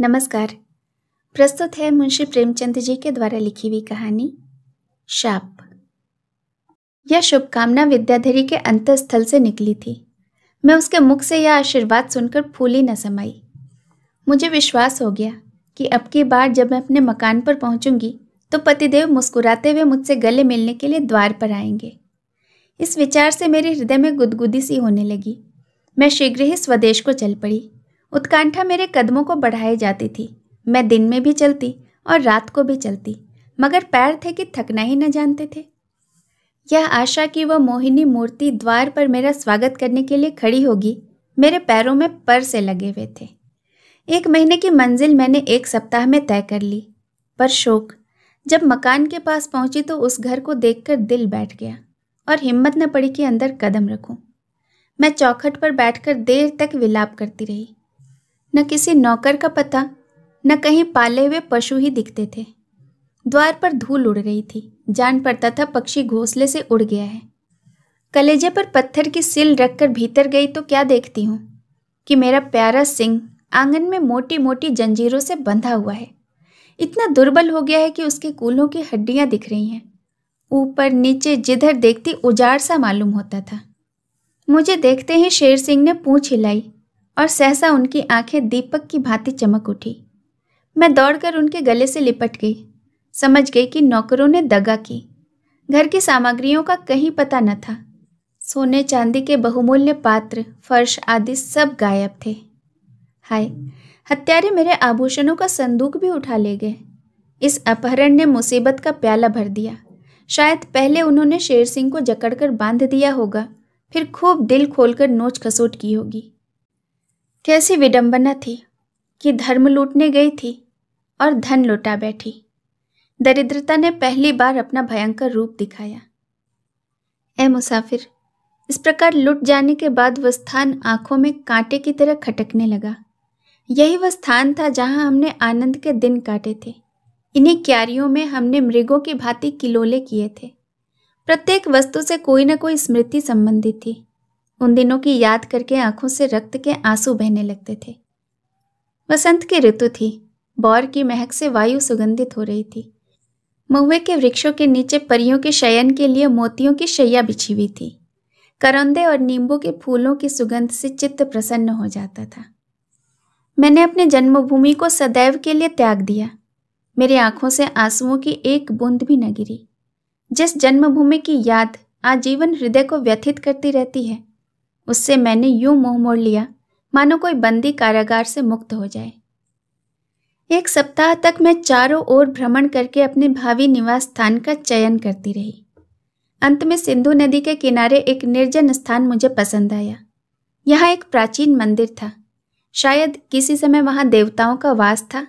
नमस्कार प्रस्तुत है मुंशी प्रेमचंद जी के द्वारा लिखी हुई कहानी शाप यह शुभकामना विद्याधरी के अंतस्थल से निकली थी मैं उसके मुख से यह आशीर्वाद सुनकर फूली न समाई मुझे विश्वास हो गया कि अब की बार जब मैं अपने मकान पर पहुंचूंगी तो पतिदेव मुस्कुराते हुए मुझसे गले मिलने के लिए द्वार पर आएंगे इस विचार से मेरे हृदय में गुदगुदी सी होने लगी मैं शीघ्र ही स्वदेश को चल पड़ी उत्कंठा मेरे कदमों को बढ़ाए जाती थी मैं दिन में भी चलती और रात को भी चलती मगर पैर थे कि थकना ही न जानते थे यह आशा कि वह मोहिनी मूर्ति द्वार पर मेरा स्वागत करने के लिए खड़ी होगी मेरे पैरों में पर से लगे हुए थे एक महीने की मंजिल मैंने एक सप्ताह में तय कर ली पर शोक जब मकान के पास पहुंची तो उस घर को देखकर दिल बैठ गया और हिम्मत न पड़ी कि अंदर कदम रखूं। मैं चौखट पर बैठकर देर तक विलाप करती रही न किसी नौकर का पता न कहीं पाले हुए पशु ही दिखते थे द्वार पर धूल उड़ रही थी जान पड़ता था पक्षी घोंसले से उड़ गया है कलेजे पर पत्थर की सिल रखकर भीतर गई तो क्या देखती हूँ कि मेरा प्यारा सिंह आंगन में मोटी मोटी जंजीरों से बंधा हुआ है इतना दुर्बल हो गया है कि उसके कूल्हों की हड्डियाँ दिख रही हैं ऊपर नीचे जिधर देखती उजाड़ सा मालूम होता था मुझे देखते ही शेर सिंह ने पूँछ हिलाई और सहसा उनकी आंखें दीपक की भांति चमक उठी मैं दौड़कर उनके गले से लिपट गई समझ गई कि नौकरों ने दगा की घर की सामग्रियों का कहीं पता न था सोने चांदी के बहुमूल्य पात्र फर्श आदि सब गायब थे हाय हत्यारे मेरे आभूषणों का संदूक भी उठा ले गए इस अपहरण ने मुसीबत का प्याला भर दिया शायद पहले उन्होंने शेर सिंह को जकड़कर बांध दिया होगा फिर खूब दिल खोलकर नोच खसोट की होगी कैसी विडंबना थी कि धर्म लूटने गई थी और धन लुटा बैठी दरिद्रता ने पहली बार अपना भयंकर रूप दिखाया ए मुसाफिर इस प्रकार लुट जाने के बाद वह स्थान आंखों में कांटे की तरह खटकने लगा यही वह स्थान था जहां हमने आनंद के दिन काटे थे इन्हीं क्यारियों में हमने मृगों की भांति किलोले किए थे प्रत्येक वस्तु से कोई न कोई स्मृति संबंधित थी उन दिनों की याद करके आंखों से रक्त के आंसू बहने लगते थे वसंत की ऋतु थी बौर की महक से वायु सुगंधित हो रही थी महुए के वृक्षों के नीचे परियों के शयन के लिए मोतियों की शैया बिछी हुई थी करौंदे और नींबू के फूलों की सुगंध से चित्त प्रसन्न हो जाता था मैंने अपने जन्मभूमि को सदैव के लिए त्याग दिया मेरी आंखों से आंसुओं की एक बूंद भी न गिरी जिस जन्मभूमि की याद आजीवन हृदय को व्यथित करती रहती है उससे मैंने यूं मुंह मोड़ लिया मानो कोई बंदी कारागार से मुक्त हो जाए एक सप्ताह तक मैं चारों ओर भ्रमण करके अपने भावी निवास स्थान का चयन करती रही अंत में सिंधु नदी के किनारे एक निर्जन स्थान मुझे पसंद आया यहाँ एक प्राचीन मंदिर था शायद किसी समय वहाँ देवताओं का वास था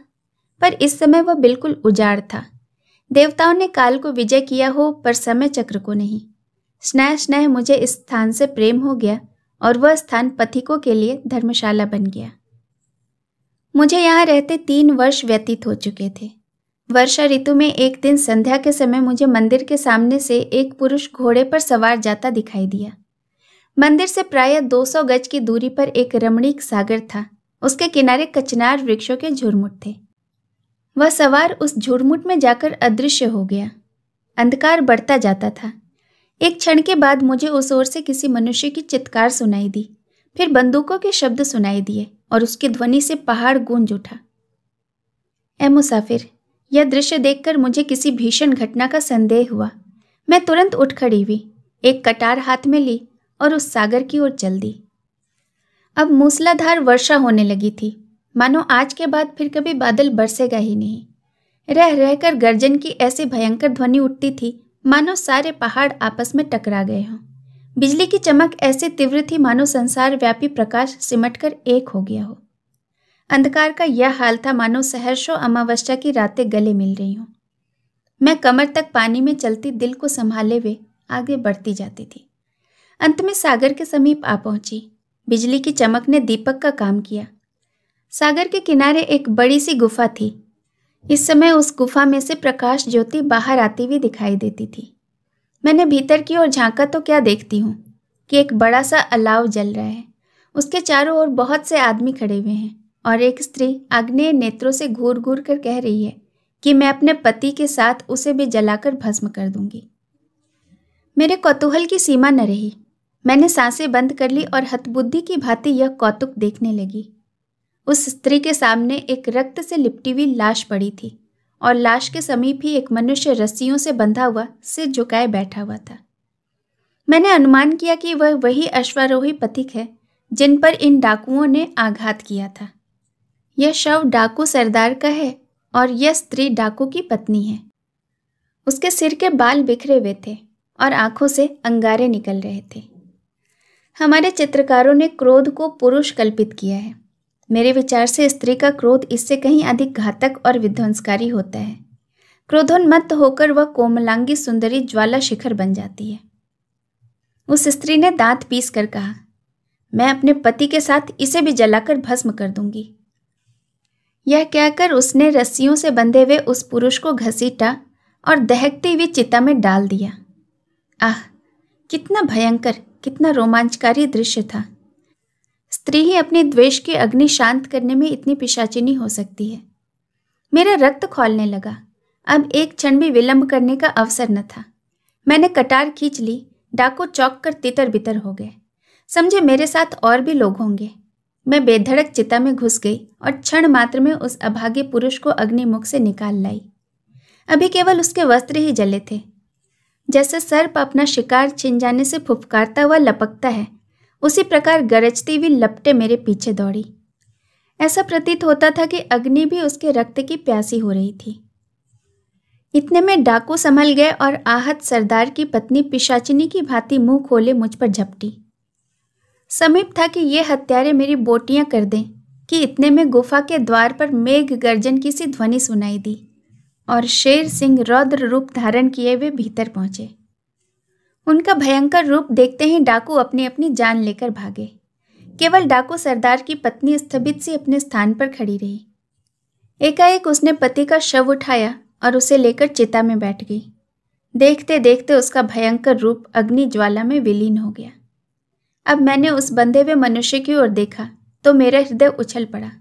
पर इस समय वह बिल्कुल उजाड़ था देवताओं ने काल को विजय किया हो पर समय चक्र को नहीं स्नेह स्नेह मुझे इस स्थान से प्रेम हो गया और वह स्थान पथिकों के लिए धर्मशाला बन गया मुझे यहाँ रहते तीन वर्ष व्यतीत हो चुके थे वर्षा ऋतु में एक दिन संध्या के समय मुझे मंदिर के सामने से एक पुरुष घोड़े पर सवार जाता दिखाई दिया मंदिर से प्रायः 200 गज की दूरी पर एक रमणीक सागर था उसके किनारे कचनार वृक्षों के झुरमुट थे वह सवार उस झुरमुट में जाकर अदृश्य हो गया अंधकार बढ़ता जाता था एक क्षण के बाद मुझे उस ओर से किसी मनुष्य की चित्कार सुनाई दी फिर बंदूकों के शब्द सुनाई दिए और उसकी ध्वनि से पहाड़ गूंज उठा ए मुसाफिर यह दृश्य देखकर मुझे किसी भीषण घटना का संदेह हुआ मैं तुरंत उठ खड़ी हुई एक कटार हाथ में ली और उस सागर की ओर चल दी अब मूसलाधार वर्षा होने लगी थी मानो आज के बाद फिर कभी बादल बरसेगा ही नहीं रह रहकर गर्जन की ऐसी भयंकर ध्वनि उठती थी मानो सारे पहाड़ आपस में टकरा गए हों बिजली की चमक ऐसी तीव्र थी मानो संसार व्यापी प्रकाश सिमटकर एक हो गया हो अंधकार का यह हाल था मानो सहर्षो अमावस्या की रातें गले मिल रही हूँ मैं कमर तक पानी में चलती दिल को संभाले हुए आगे बढ़ती जाती थी अंत में सागर के समीप आ पहुंची बिजली की चमक ने दीपक का काम किया सागर के किनारे एक बड़ी सी गुफा थी इस समय उस गुफा में से प्रकाश ज्योति बाहर आती हुई दिखाई देती थी मैंने भीतर की ओर झांका तो क्या देखती हूँ कि एक बड़ा सा अलाव जल रहा है उसके चारों ओर बहुत से आदमी खड़े हुए हैं और एक स्त्री आग्नेय नेत्रों से घूर घूर कर कह रही है कि मैं अपने पति के साथ उसे भी जलाकर भस्म कर दूंगी मेरे कौतूहल की सीमा न रही मैंने सांसें बंद कर ली और हतबुद्धि की भांति यह कौतुक देखने लगी उस स्त्री के सामने एक रक्त से लिपटी हुई लाश पड़ी थी और लाश के समीप ही एक मनुष्य रस्सियों से बंधा हुआ सिर झुकाए बैठा हुआ था मैंने अनुमान किया कि वह वही अश्वारोही पथिक है जिन पर इन डाकुओं ने आघात किया था यह शव डाकू सरदार का है और यह स्त्री डाकू की पत्नी है उसके सिर के बाल बिखरे हुए थे और आंखों से अंगारे निकल रहे थे हमारे चित्रकारों ने क्रोध को पुरुष कल्पित किया है मेरे विचार से स्त्री का क्रोध इससे कहीं अधिक घातक और विध्वंसकारी होता है क्रोधोन्मत्त होकर वह कोमलांगी सुंदरी ज्वाला शिखर बन जाती है उस स्त्री ने दांत पीस कर कहा मैं अपने पति के साथ इसे भी जलाकर भस्म कर दूंगी यह कहकर उसने रस्सियों से बंधे हुए उस पुरुष को घसीटा और दहकती हुई चिता में डाल दिया आह कितना भयंकर कितना रोमांचकारी दृश्य था स्त्री ही अपने द्वेष की अग्नि शांत करने में इतनी पिशाचिनी हो सकती है मेरा रक्त खोलने लगा अब एक क्षण भी विलंब करने का अवसर न था मैंने कटार खींच ली डाकू चौक कर तितर बितर हो गए समझे मेरे साथ और भी लोग होंगे मैं बेधड़क चिता में घुस गई और क्षण मात्र में उस अभागे पुरुष को अग्निमुख से निकाल लाई अभी केवल उसके वस्त्र ही जले थे जैसे सर्प अपना शिकार छिन जाने से फुफकारता हुआ लपकता है उसी प्रकार गरजती हुई लपटे मेरे पीछे दौड़ी ऐसा प्रतीत होता था कि अग्नि भी उसके रक्त की प्यासी हो रही थी इतने में डाकू संभल गए और आहत सरदार की पत्नी पिशाचिनी की भांति मुंह खोले मुझ पर झपटी समीप था कि ये हत्यारे मेरी बोटियां कर दें कि इतने में गुफा के द्वार पर मेघ गर्जन की सी ध्वनि सुनाई दी और शेर सिंह रौद्र रूप धारण किए हुए भीतर पहुंचे उनका भयंकर रूप देखते ही डाकू अपनी अपनी जान लेकर भागे केवल डाकू सरदार की पत्नी स्थबित सी अपने स्थान पर खड़ी रही एकाएक उसने पति का शव उठाया और उसे लेकर चिता में बैठ गई देखते देखते उसका भयंकर रूप अग्नि ज्वाला में विलीन हो गया अब मैंने उस बंधे हुए मनुष्य की ओर देखा तो मेरा हृदय उछल पड़ा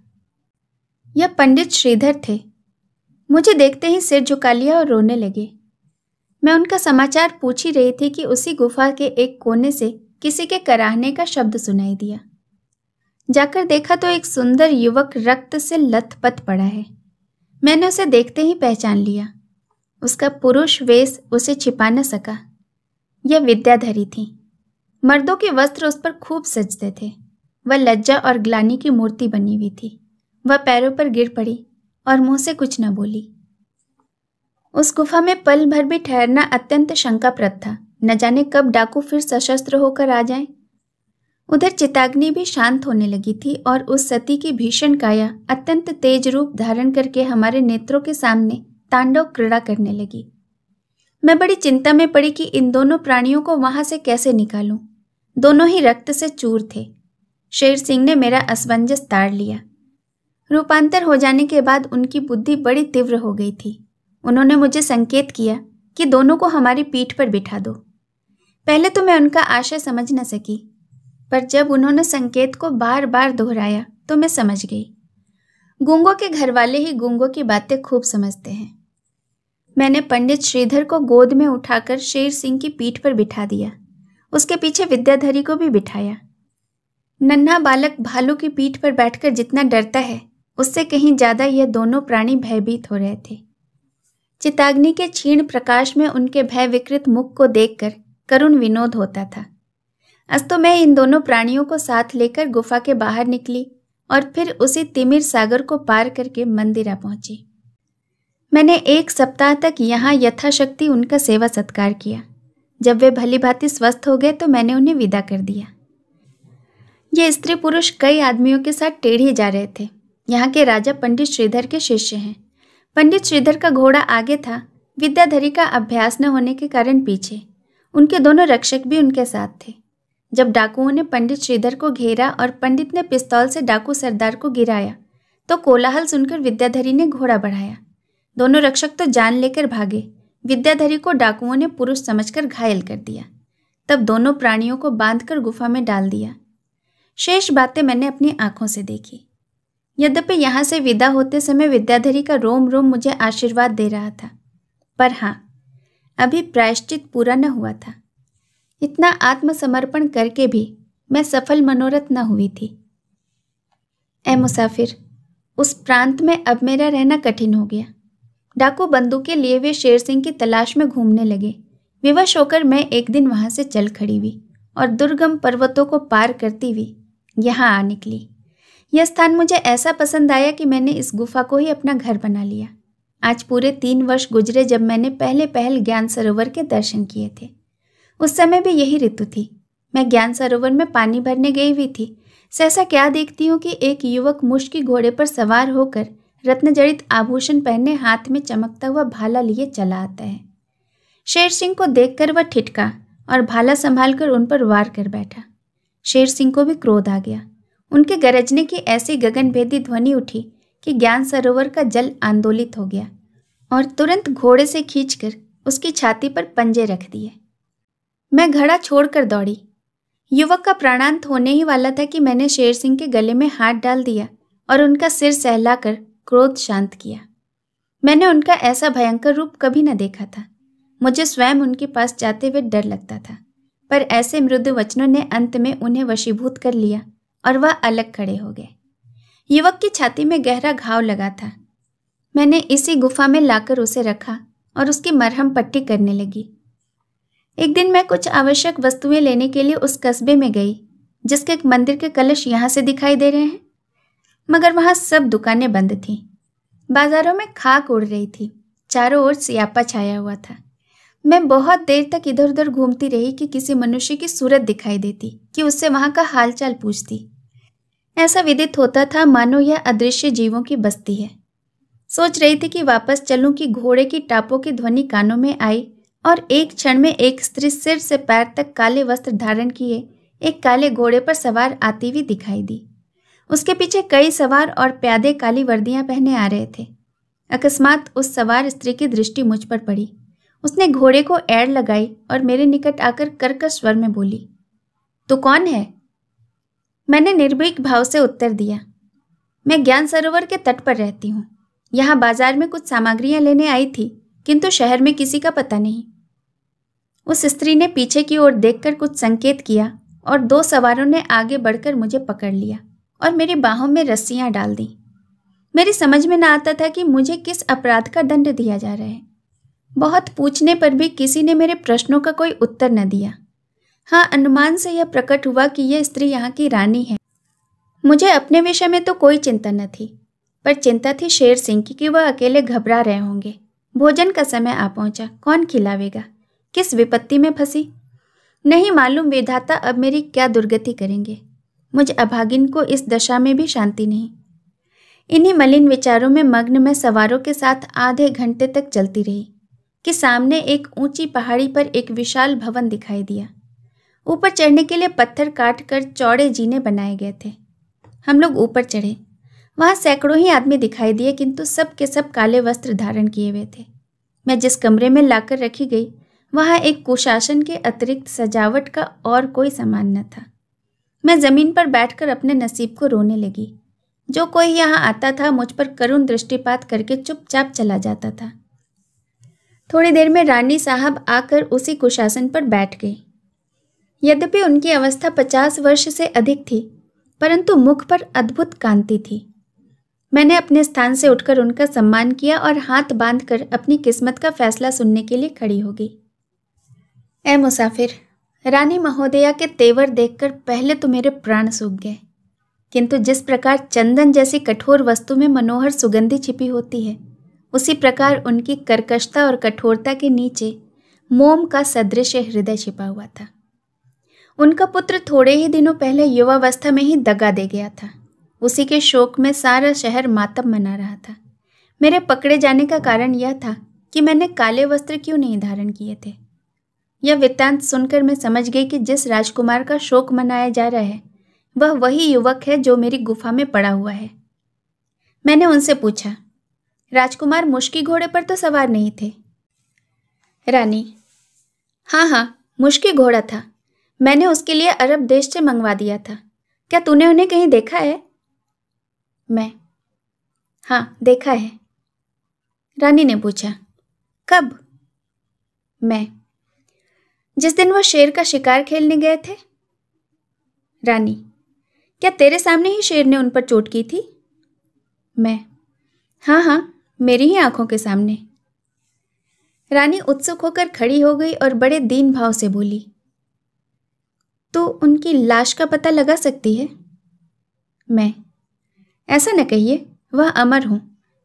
यह पंडित श्रीधर थे मुझे देखते ही सिर झुका लिया और रोने लगे मैं उनका समाचार पूछ ही रही थी कि उसी गुफा के एक कोने से किसी के कराहने का शब्द सुनाई दिया जाकर देखा तो एक सुंदर युवक रक्त से लथपथ पड़ा है मैंने उसे देखते ही पहचान लिया उसका पुरुष वेश उसे छिपा न सका यह विद्याधरी थी मर्दों के वस्त्र उस पर खूब सजते थे वह लज्जा और ग्लानी की मूर्ति बनी हुई थी वह पैरों पर गिर पड़ी और मुंह से कुछ न बोली उस गुफा में पल भर भी ठहरना अत्यंत शंकाप्रद था न जाने कब डाकू फिर सशस्त्र होकर आ जाए उधर चिताग्नि भी शांत होने लगी थी और उस सती की भीषण काया अत्यंत तेज रूप धारण करके हमारे नेत्रों के सामने तांडव क्रीड़ा करने लगी मैं बड़ी चिंता में पड़ी कि इन दोनों प्राणियों को वहां से कैसे निकालूं। दोनों ही रक्त से चूर थे शेर सिंह ने मेरा असमंजस ताड़ लिया रूपांतर हो जाने के बाद उनकी बुद्धि बड़ी तीव्र हो गई थी उन्होंने मुझे संकेत किया कि दोनों को हमारी पीठ पर बिठा दो पहले तो मैं उनका आशय समझ न सकी पर जब उन्होंने संकेत को बार बार दोहराया तो मैं समझ गई गूंगों के घर वाले ही गूंगों की बातें खूब समझते हैं मैंने पंडित श्रीधर को गोद में उठाकर शेर सिंह की पीठ पर बिठा दिया उसके पीछे विद्याधरी को भी बिठाया नन्हा बालक भालू की पीठ पर बैठकर जितना डरता है उससे कहीं ज़्यादा यह दोनों प्राणी भयभीत हो रहे थे चिताग्नि के क्षीण प्रकाश में उनके भय विकृत मुख को देखकर करुण विनोद होता था अस्तु मैं इन दोनों प्राणियों को साथ लेकर गुफा के बाहर निकली और फिर उसी तिमिर सागर को पार करके मंदिरा पहुंची मैंने एक सप्ताह तक यहाँ यथाशक्ति उनका सेवा सत्कार किया जब वे भली भांति स्वस्थ हो गए तो मैंने उन्हें विदा कर दिया ये स्त्री पुरुष कई आदमियों के साथ टेढ़ी जा रहे थे यहाँ के राजा पंडित श्रीधर के शिष्य हैं पंडित श्रीधर का घोड़ा आगे था विद्याधरी का अभ्यास न होने के कारण पीछे उनके दोनों रक्षक भी उनके साथ थे जब डाकुओं ने पंडित श्रीधर को घेरा और पंडित ने पिस्तौल से डाकू सरदार को गिराया तो कोलाहल सुनकर विद्याधरी ने घोड़ा बढ़ाया दोनों रक्षक तो जान लेकर भागे विद्याधरी को डाकुओं ने पुरुष समझकर घायल कर दिया तब दोनों प्राणियों को बांधकर गुफा में डाल दिया शेष बातें मैंने अपनी आंखों से देखी यद्यपि यहाँ से विदा होते समय विद्याधरी का रोम रोम मुझे आशीर्वाद दे रहा था पर हाँ अभी प्रायश्चित पूरा न हुआ था इतना आत्मसमर्पण करके भी मैं सफल मनोरथ न हुई थी ए मुसाफिर उस प्रांत में अब मेरा रहना कठिन हो गया डाकू बंदूकें लिए हुए शेर सिंह की तलाश में घूमने लगे विवश होकर मैं एक दिन वहाँ से चल खड़ी हुई और दुर्गम पर्वतों को पार करती हुई यहाँ आ निकली यह स्थान मुझे ऐसा पसंद आया कि मैंने इस गुफा को ही अपना घर बना लिया आज पूरे तीन वर्ष गुजरे जब मैंने पहले पहल ज्ञान सरोवर के दर्शन किए थे उस समय भी यही ऋतु थी मैं ज्ञान सरोवर में पानी भरने गई हुई थी सहसा क्या देखती हूँ कि एक युवक मुश्किल घोड़े पर सवार होकर रत्नजड़ित आभूषण पहने हाथ में चमकता हुआ भाला लिए चला आता है शेर सिंह को देखकर वह ठिठका और भाला संभालकर उन पर वार कर बैठा शेर सिंह को भी क्रोध आ गया उनके गरजने की ऐसी गगनभेदी ध्वनि उठी कि ज्ञान सरोवर का जल आंदोलित हो गया और तुरंत घोड़े से खींचकर उसकी छाती पर पंजे रख दिए मैं घड़ा छोड़कर दौड़ी युवक का प्राणांत होने ही वाला था कि मैंने शेर सिंह के गले में हाथ डाल दिया और उनका सिर सहलाकर क्रोध शांत किया मैंने उनका ऐसा भयंकर रूप कभी न देखा था मुझे स्वयं उनके पास जाते हुए डर लगता था पर ऐसे मृदु वचनों ने अंत में उन्हें वशीभूत कर लिया और वह अलग खड़े हो गए युवक की छाती में गहरा घाव लगा था मैंने इसी गुफा में लाकर उसे रखा और उसकी मरहम पट्टी करने लगी एक दिन मैं कुछ आवश्यक वस्तुएं लेने के लिए उस कस्बे में गई जिसके एक मंदिर के कलश यहाँ से दिखाई दे रहे हैं मगर वहाँ सब दुकानें बंद थीं बाजारों में खाक उड़ रही थी चारों ओर सियापा छाया हुआ था मैं बहुत देर तक इधर उधर घूमती रही कि किसी मनुष्य की सूरत दिखाई देती कि उससे वहां का हालचाल पूछती ऐसा विदित होता था मानो यह अदृश्य जीवों की बस्ती है सोच रही थी कि वापस चलूं कि घोड़े की टापों की ध्वनि कानों में आई और एक क्षण में एक स्त्री सिर से पैर तक काले वस्त्र धारण किए एक काले घोड़े पर सवार आती हुई दिखाई दी उसके पीछे कई सवार और प्यादे काली वर्दियां पहने आ रहे थे अकस्मात उस सवार स्त्री की दृष्टि मुझ पर पड़ी उसने घोड़े को एड़ लगाई और मेरे निकट आकर कर्कश स्वर में बोली तो कौन है मैंने निर्भीक भाव से उत्तर दिया मैं ज्ञान सरोवर के तट पर रहती हूँ यहाँ बाजार में कुछ सामग्रियाँ लेने आई थी किंतु शहर में किसी का पता नहीं उस स्त्री ने पीछे की ओर देखकर कुछ संकेत किया और दो सवारों ने आगे बढ़कर मुझे पकड़ लिया और मेरी बाहों में रस्सियाँ डाल दी मेरी समझ में ना आता था कि मुझे किस अपराध का दंड दिया जा रहा है बहुत पूछने पर भी किसी ने मेरे प्रश्नों का कोई उत्तर न दिया हाँ अनुमान से यह प्रकट हुआ कि यह स्त्री यहाँ की रानी है मुझे अपने विषय में तो कोई चिंता न थी पर चिंता थी शेर सिंह की कि वह अकेले घबरा रहे होंगे भोजन का समय आ पहुंचा कौन खिलावेगा किस विपत्ति में फंसी नहीं मालूम विधाता अब मेरी क्या दुर्गति करेंगे मुझ अभागिन को इस दशा में भी शांति नहीं इन्हीं मलिन विचारों में मग्न मैं सवारों के साथ आधे घंटे तक चलती रही कि सामने एक ऊंची पहाड़ी पर एक विशाल भवन दिखाई दिया ऊपर चढ़ने के लिए पत्थर काट कर चौड़े जीने बनाए गए थे हम लोग ऊपर चढ़े वहाँ सैकड़ों ही आदमी दिखाई दिए किंतु सब के सब काले वस्त्र धारण किए हुए थे मैं जिस कमरे में लाकर रखी गई वहाँ एक कुशासन के अतिरिक्त सजावट का और कोई सामान न था मैं ज़मीन पर बैठकर अपने नसीब को रोने लगी जो कोई यहाँ आता था मुझ पर करुण दृष्टिपात करके चुपचाप चला जाता था थोड़ी देर में रानी साहब आकर उसी कुशासन पर बैठ गए यद्यपि उनकी अवस्था पचास वर्ष से अधिक थी परंतु मुख पर अद्भुत कांति थी मैंने अपने स्थान से उठकर उनका सम्मान किया और हाथ बांधकर अपनी किस्मत का फैसला सुनने के लिए खड़ी हो गई ए मुसाफिर रानी महोदया के तेवर देखकर पहले तो मेरे प्राण सूख गए किंतु जिस प्रकार चंदन जैसी कठोर वस्तु में मनोहर सुगंधी छिपी होती है उसी प्रकार उनकी कर्कशता और कठोरता के नीचे मोम का सदृश हृदय छिपा हुआ था उनका पुत्र थोड़े ही दिनों पहले युवावस्था में ही दगा दे गया था उसी के शोक में सारा शहर मातम मना रहा था मेरे पकड़े जाने का कारण यह था कि मैंने काले वस्त्र क्यों नहीं धारण किए थे यह वित्तांत सुनकर मैं समझ गई कि जिस राजकुमार का शोक मनाया जा रहा है वह वही युवक है जो मेरी गुफा में पड़ा हुआ है मैंने उनसे पूछा राजकुमार मुश्की घोड़े पर तो सवार नहीं थे रानी हाँ हाँ मुश्की घोड़ा था मैंने उसके लिए अरब देश से मंगवा दिया था क्या तूने उन्हें कहीं देखा है मैं हाँ देखा है रानी ने पूछा कब मैं जिस दिन वो शेर का शिकार खेलने गए थे रानी क्या तेरे सामने ही शेर ने उन पर चोट की थी मैं हाँ हाँ मेरी ही आंखों के सामने रानी उत्सुक होकर खड़ी हो गई और बड़े दीन भाव से बोली तो उनकी लाश का पता लगा सकती है मैं ऐसा न कहिए वह अमर हूं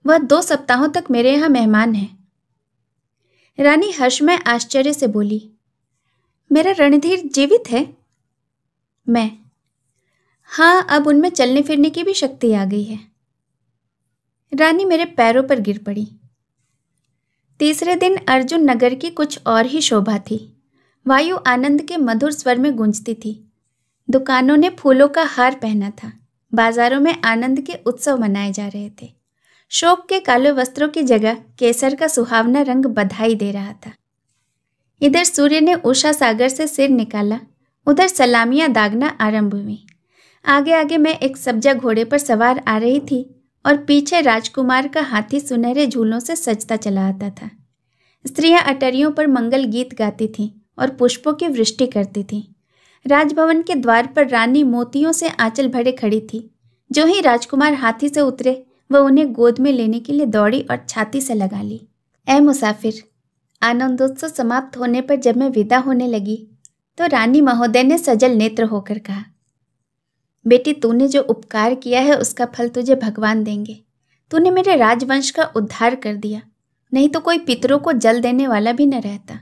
वह दो सप्ताहों तक मेरे यहां मेहमान है रानी हर्षमय आश्चर्य से बोली मेरा रणधीर जीवित है मैं हाँ अब उनमें चलने फिरने की भी शक्ति आ गई है रानी मेरे पैरों पर गिर पड़ी तीसरे दिन अर्जुन नगर की कुछ और ही शोभा थी वायु आनंद के मधुर स्वर में गूंजती थी दुकानों ने फूलों का हार पहना था बाजारों में आनंद के उत्सव मनाए जा रहे थे शोक के काले वस्त्रों की जगह केसर का सुहावना रंग बधाई दे रहा था इधर सूर्य ने उषा सागर से सिर निकाला उधर सलामियां दागना आरंभ हुई आगे आगे मैं एक सब्जा घोड़े पर सवार आ रही थी और पीछे राजकुमार का हाथी सुनहरे झूलों से सजता चला आता था स्त्रियां अटरियों पर मंगल गीत गाती थीं और पुष्पों की वृष्टि करती थीं राजभवन के द्वार पर रानी मोतियों से आंचल भरे खड़ी थी जो ही राजकुमार हाथी से उतरे वह उन्हें गोद में लेने के लिए दौड़ी और छाती से लगा ली ए मुसाफिर आनंदोत्सव समाप्त होने पर जब मैं विदा होने लगी तो रानी महोदय ने सजल नेत्र होकर कहा बेटी तूने जो उपकार किया है उसका फल तुझे भगवान देंगे तूने मेरे राजवंश का उद्धार कर दिया नहीं तो कोई पितरों को जल देने वाला भी न रहता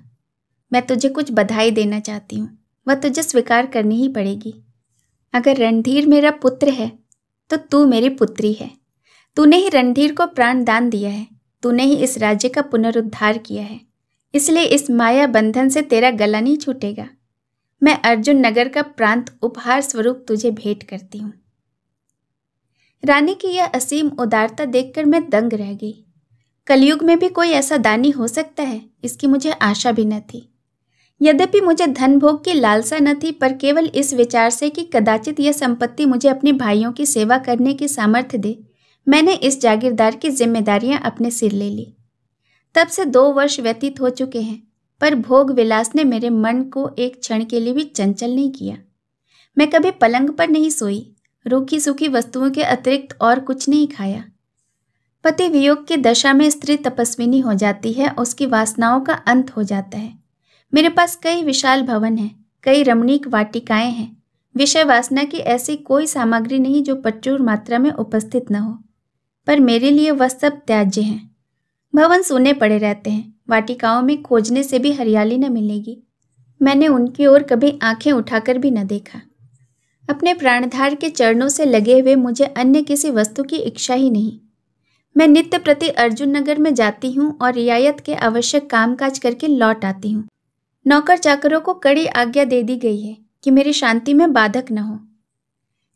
मैं तुझे कुछ बधाई देना चाहती हूँ वह तुझे स्वीकार करनी ही पड़ेगी अगर रणधीर मेरा पुत्र है तो तू मेरी पुत्री है तूने ही रणधीर को प्राण दान दिया है तूने ही इस राज्य का पुनरुद्धार किया है इसलिए इस माया बंधन से तेरा गला नहीं छूटेगा मैं अर्जुन नगर का प्रांत उपहार स्वरूप तुझे भेंट करती हूँ रानी की यह असीम उदारता देखकर मैं दंग रह गई कलयुग में भी कोई ऐसा दानी हो सकता है इसकी मुझे आशा भी न थी यद्यपि मुझे धन भोग की लालसा न थी पर केवल इस विचार से कि कदाचित यह संपत्ति मुझे अपने भाइयों की सेवा करने की सामर्थ्य दे मैंने इस जागीरदार की जिम्मेदारियां अपने सिर ले ली तब से दो वर्ष व्यतीत हो चुके हैं पर भोग विलास ने मेरे मन को एक क्षण के लिए भी चंचल नहीं किया मैं कभी पलंग पर नहीं सोई रूखी सूखी वस्तुओं के अतिरिक्त और कुछ नहीं खाया पति वियोग की दशा में स्त्री तपस्विनी हो जाती है उसकी वासनाओं का अंत हो जाता है मेरे पास कई विशाल भवन हैं कई रमणीक वाटिकाएं हैं विषय वासना की ऐसी कोई सामग्री नहीं जो प्रचुर मात्रा में उपस्थित न हो पर मेरे लिए वह सब त्याज्य हैं भवन सोने पड़े रहते हैं वाटिकाओं में खोजने से भी हरियाली न मिलेगी मैंने उनकी ओर कभी आंखें उठाकर भी न देखा अपने प्राणधार के चरणों से लगे हुए मुझे अन्य किसी वस्तु की इच्छा ही नहीं मैं नित्य प्रति अर्जुन नगर में जाती हूँ और रियायत के आवश्यक कामकाज करके लौट आती हूँ नौकर चाकरों को कड़ी आज्ञा दे दी गई है कि मेरी शांति में बाधक न हो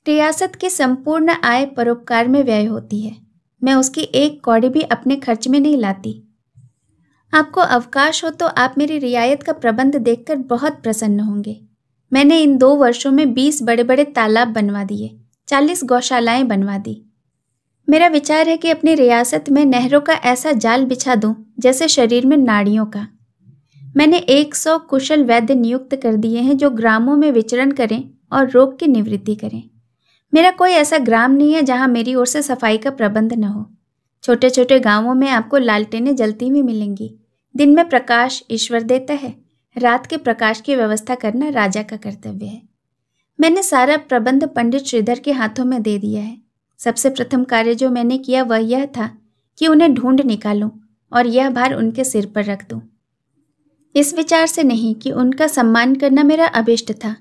रियासत की संपूर्ण आय परोपकार में व्यय होती है मैं उसकी एक कौड़ी भी अपने खर्च में नहीं लाती आपको अवकाश हो तो आप मेरी रियायत का प्रबंध देखकर बहुत प्रसन्न होंगे मैंने इन दो वर्षों में बीस बड़े बड़े तालाब बनवा दिए चालीस गौशालाएं बनवा दी मेरा विचार है कि अपनी रियासत में नहरों का ऐसा जाल बिछा दूं जैसे शरीर में नाड़ियों का मैंने 100 कुशल वैद्य नियुक्त कर दिए हैं जो ग्रामों में विचरण करें और रोग की निवृत्ति करें मेरा कोई ऐसा ग्राम नहीं है जहां मेरी ओर से सफाई का प्रबंध न हो छोटे छोटे गांवों में आपको लालटेनें जलती हुई मिलेंगी दिन में प्रकाश ईश्वर देता है रात के प्रकाश की व्यवस्था करना राजा का कर्तव्य है मैंने सारा प्रबंध पंडित श्रीधर के हाथों में दे दिया है सबसे प्रथम कार्य जो मैंने किया वह यह था कि उन्हें ढूंढ निकालूं और यह भार उनके सिर पर रख दूं। इस विचार से नहीं कि उनका सम्मान करना मेरा अभिष्ट था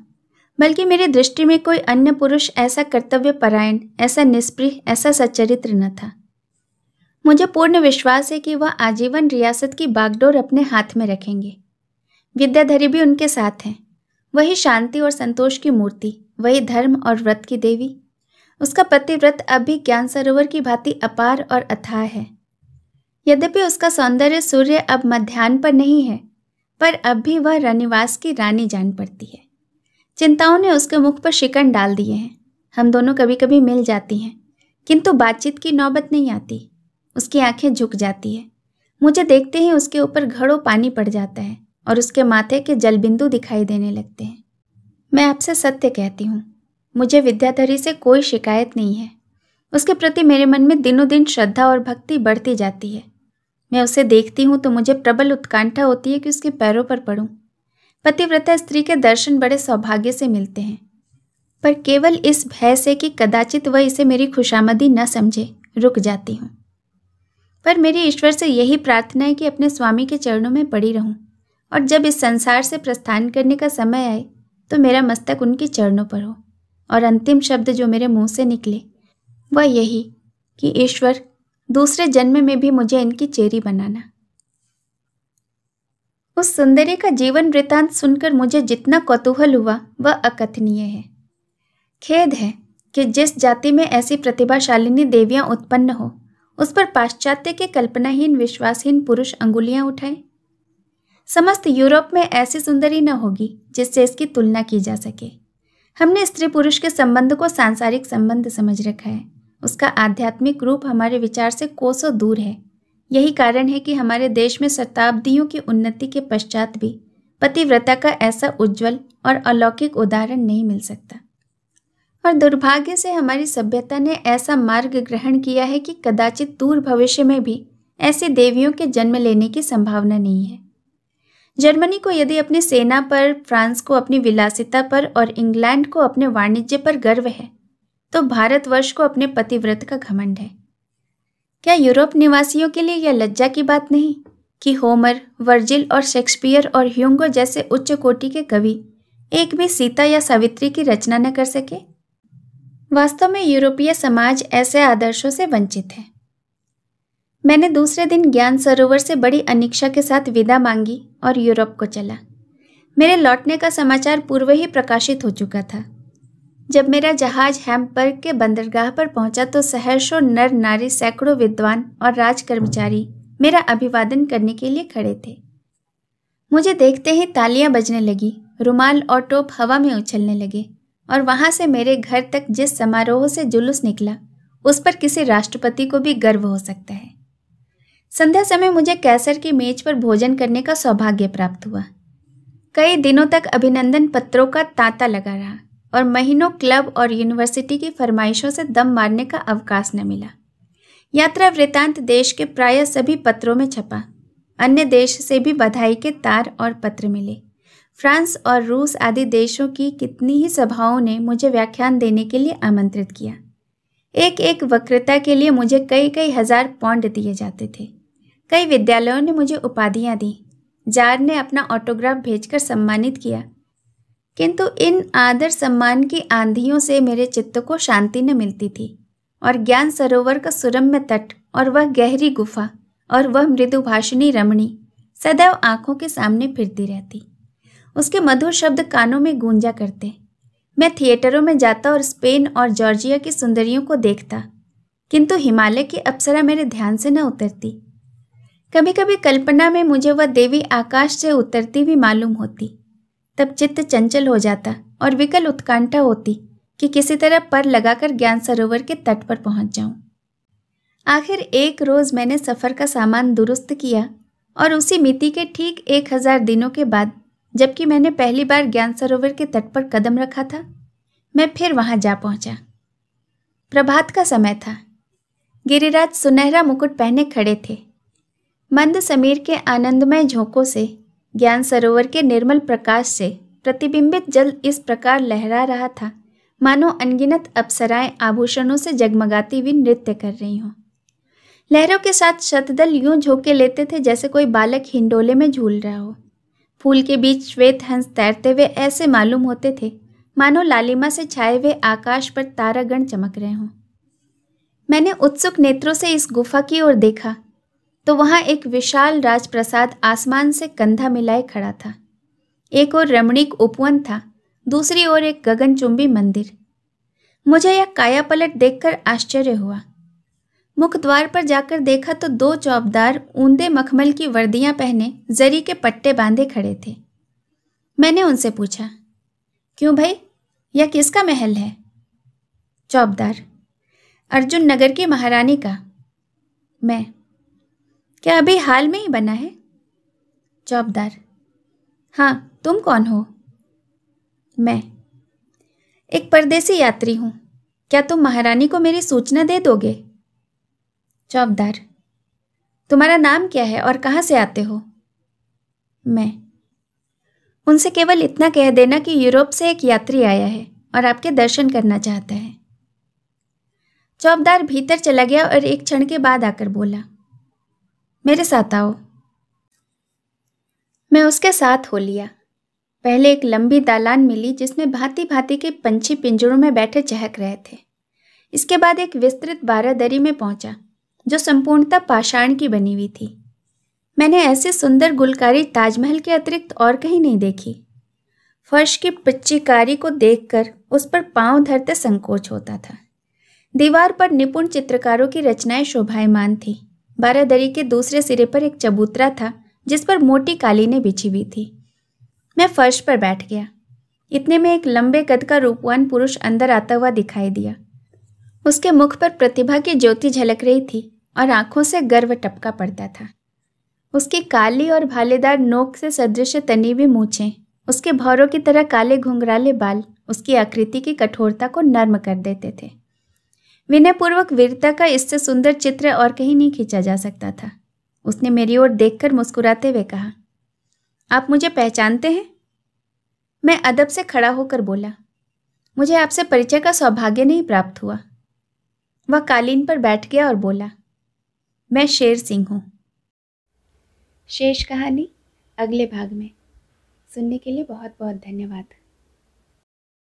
बल्कि मेरी दृष्टि में कोई अन्य पुरुष ऐसा कर्तव्य परायण ऐसा निष्प्रिय ऐसा सच्चरित्र न था मुझे पूर्ण विश्वास है कि वह आजीवन रियासत की बागडोर अपने हाथ में रखेंगे विद्याधरी भी उनके साथ हैं वही शांति और संतोष की मूर्ति वही धर्म और व्रत की देवी उसका पतिव्रत अब भी ज्ञान सरोवर की भांति अपार और अथाह है यद्यपि उसका सौंदर्य सूर्य अब मध्यान्ह पर नहीं है पर अब भी वह रनिवास की रानी जान पड़ती है चिंताओं ने उसके मुख पर शिकन डाल दिए हैं हम दोनों कभी कभी मिल जाती हैं किंतु बातचीत की नौबत नहीं आती उसकी आंखें झुक जाती है मुझे देखते ही उसके ऊपर घड़ों पानी पड़ जाता है और उसके माथे के जलबिंदु दिखाई देने लगते हैं मैं आपसे सत्य कहती हूँ मुझे विद्याधरी से कोई शिकायत नहीं है उसके प्रति मेरे मन में दिनों दिन श्रद्धा और भक्ति बढ़ती जाती है मैं उसे देखती हूँ तो मुझे प्रबल उत्कंठा होती है कि उसके पैरों पर पड़ूँ पतिव्रता स्त्री के दर्शन बड़े सौभाग्य से मिलते हैं पर केवल इस भय से कि कदाचित वह इसे मेरी खुशामदी न समझे रुक जाती हूँ पर मेरी ईश्वर से यही प्रार्थना है कि अपने स्वामी के चरणों में पड़ी रहूं और जब इस संसार से प्रस्थान करने का समय आए तो मेरा मस्तक उनके चरणों पर हो और अंतिम शब्द जो मेरे मुंह से निकले वह यही कि ईश्वर दूसरे जन्म में भी मुझे इनकी चेरी बनाना उस सुंदरी का जीवन वृतांत सुनकर मुझे जितना कौतूहल हुआ वह अकथनीय है खेद है कि जिस जाति में ऐसी प्रतिभाशालिनी देवियां उत्पन्न हो उस पर पाश्चात्य के कल्पनाहीन विश्वासहीन पुरुष अंगुलियां उठाए समस्त यूरोप में ऐसी सुंदरी न होगी जिससे इसकी तुलना की जा सके हमने स्त्री पुरुष के संबंध को सांसारिक संबंध समझ रखा है उसका आध्यात्मिक रूप हमारे विचार से कोसों दूर है यही कारण है कि हमारे देश में शताब्दियों की उन्नति के पश्चात भी पतिव्रता का ऐसा उज्जवल और अलौकिक उदाहरण नहीं मिल सकता और दुर्भाग्य से हमारी सभ्यता ने ऐसा मार्ग ग्रहण किया है कि कदाचित दूर भविष्य में भी ऐसे देवियों के जन्म लेने की संभावना नहीं है जर्मनी को यदि अपनी सेना पर फ्रांस को अपनी विलासिता पर और इंग्लैंड को अपने वाणिज्य पर गर्व है तो भारतवर्ष को अपने पतिव्रत का घमंड है क्या यूरोप निवासियों के लिए यह लज्जा की बात नहीं कि होमर वर्जिल और शेक्सपियर और ह्यूंगो जैसे उच्च कोटि के कवि एक भी सीता या सावित्री की रचना न कर सके वास्तव में यूरोपीय समाज ऐसे आदर्शों से वंचित है मैंने दूसरे दिन ज्ञान सरोवर से बड़ी अनिक्षा के साथ विदा मांगी और यूरोप को चला मेरे लौटने का समाचार पूर्व ही प्रकाशित हो चुका था जब मेरा जहाज हैम्पर्ग के बंदरगाह पर पहुंचा तो सहर्षो नर नारी सैकड़ों विद्वान और राजकर्मचारी मेरा अभिवादन करने के लिए खड़े थे मुझे देखते ही तालियां बजने लगी रुमाल और टोप हवा में उछलने लगे और वहां से मेरे घर तक जिस समारोह से जुलूस निकला उस पर किसी राष्ट्रपति को भी गर्व हो सकता है संध्या समय मुझे कैसर की मेज पर भोजन करने का सौभाग्य प्राप्त हुआ कई दिनों तक अभिनंदन पत्रों का तांता लगा रहा और महीनों क्लब और यूनिवर्सिटी की फरमाइशों से दम मारने का अवकाश न मिला यात्रा वृतांत देश के प्राय सभी पत्रों में छपा अन्य देश से भी बधाई के तार और पत्र मिले फ्रांस और रूस आदि देशों की कितनी ही सभाओं ने मुझे व्याख्यान देने के लिए आमंत्रित किया एक एक वक्रता के लिए मुझे कई कई हजार पौंड दिए जाते थे कई विद्यालयों ने मुझे उपाधियाँ दी जार ने अपना ऑटोग्राफ भेजकर सम्मानित किया किंतु इन आदर सम्मान की आंधियों से मेरे चित्त को शांति न मिलती थी और ज्ञान सरोवर का सुरम्य तट और वह गहरी गुफा और वह मृदुभाषिणी रमणी सदैव आंखों के सामने फिरती रहती उसके मधुर शब्द कानों में गूंजा करते मैं थिएटरों में जाता और स्पेन और जॉर्जिया की सुंदरियों को देखता किंतु हिमालय की अप्सरा मेरे ध्यान से न उतरती कभी कभी कल्पना में मुझे वह देवी आकाश से उतरती भी मालूम होती तब चित्त चंचल हो जाता और विकल उत्कंठा होती कि किसी तरह पर लगाकर ज्ञान सरोवर के तट पर पहुंच जाऊं। आखिर एक रोज़ मैंने सफ़र का सामान दुरुस्त किया और उसी मिति के ठीक एक हज़ार दिनों के बाद जबकि मैंने पहली बार ज्ञान सरोवर के तट पर कदम रखा था मैं फिर वहां जा पहुंचा प्रभात का समय था गिरिराज सुनहरा मुकुट पहने खड़े थे मंद समीर के आनंदमय झोंकों से ज्ञान सरोवर के निर्मल प्रकाश से प्रतिबिंबित जल इस प्रकार लहरा रहा था मानो अनगिनत अप्सराएं आभूषणों से जगमगाती हुई नृत्य कर रही हों लहरों के साथ शतदल यूं झोंके लेते थे जैसे कोई बालक हिंडोले में झूल रहा हो फूल के बीच श्वेत हंस तैरते हुए ऐसे मालूम होते थे मानो लालिमा से छाए हुए आकाश पर तारागण चमक रहे हों मैंने उत्सुक नेत्रों से इस गुफा की ओर देखा तो वहाँ एक विशाल राजप्रसाद आसमान से कंधा मिलाए खड़ा था एक और रमणीक उपवन था दूसरी ओर एक गगनचुंबी मंदिर मुझे यह काया पलट देखकर आश्चर्य हुआ मुख्य द्वार पर जाकर देखा तो दो चौबदार ऊंदे मखमल की वर्दियां पहने जरी के पट्टे बांधे खड़े थे मैंने उनसे पूछा क्यों भाई यह किसका महल है चौबदार अर्जुन नगर की महारानी का मैं क्या अभी हाल में ही बना है चौबदार हाँ तुम कौन हो मैं एक परदेसी यात्री हूँ क्या तुम महारानी को मेरी सूचना दे दोगे चौबदार तुम्हारा नाम क्या है और कहाँ से आते हो मैं उनसे केवल इतना कह देना कि यूरोप से एक यात्री आया है और आपके दर्शन करना चाहता है चौबदार भीतर चला गया और एक क्षण के बाद आकर बोला मेरे साथ आओ मैं उसके साथ हो लिया पहले एक लंबी दालान मिली जिसमें भांति भांति के पंछी पिंजड़ों में बैठे चहक रहे थे इसके बाद एक विस्तृत बारादरी में पहुंचा जो संपूर्णतः पाषाण की बनी हुई थी मैंने ऐसे सुंदर गुलकारी ताजमहल के अतिरिक्त और कहीं नहीं देखी फर्श की पिच्चीकारी को देखकर उस पर पांव धरते संकोच होता था दीवार पर निपुण चित्रकारों की रचनाएं शोभायमान थी बारादरी के दूसरे सिरे पर एक चबूतरा था जिस पर मोटी कालीनें बिछी हुई थी मैं फर्श पर बैठ गया इतने में एक लंबे कद का रूपवान पुरुष अंदर आता हुआ दिखाई दिया उसके मुख पर प्रतिभा की ज्योति झलक रही थी और आंखों से गर्व टपका पड़ता था उसकी काली और भालेदार नोक से सदृश तनीवी मूछें उसके भौरों की तरह काले घुंघराले बाल उसकी आकृति की कठोरता को नर्म कर देते थे विनयपूर्वक वीरता का इससे सुंदर चित्र और कहीं नहीं खींचा जा सकता था उसने मेरी ओर देखकर मुस्कुराते हुए कहा आप मुझे पहचानते हैं मैं अदब से खड़ा होकर बोला मुझे आपसे परिचय का सौभाग्य नहीं प्राप्त हुआ वह कालीन पर बैठ गया और बोला मैं शेर सिंह हूँ शेष कहानी अगले भाग में सुनने के लिए बहुत बहुत धन्यवाद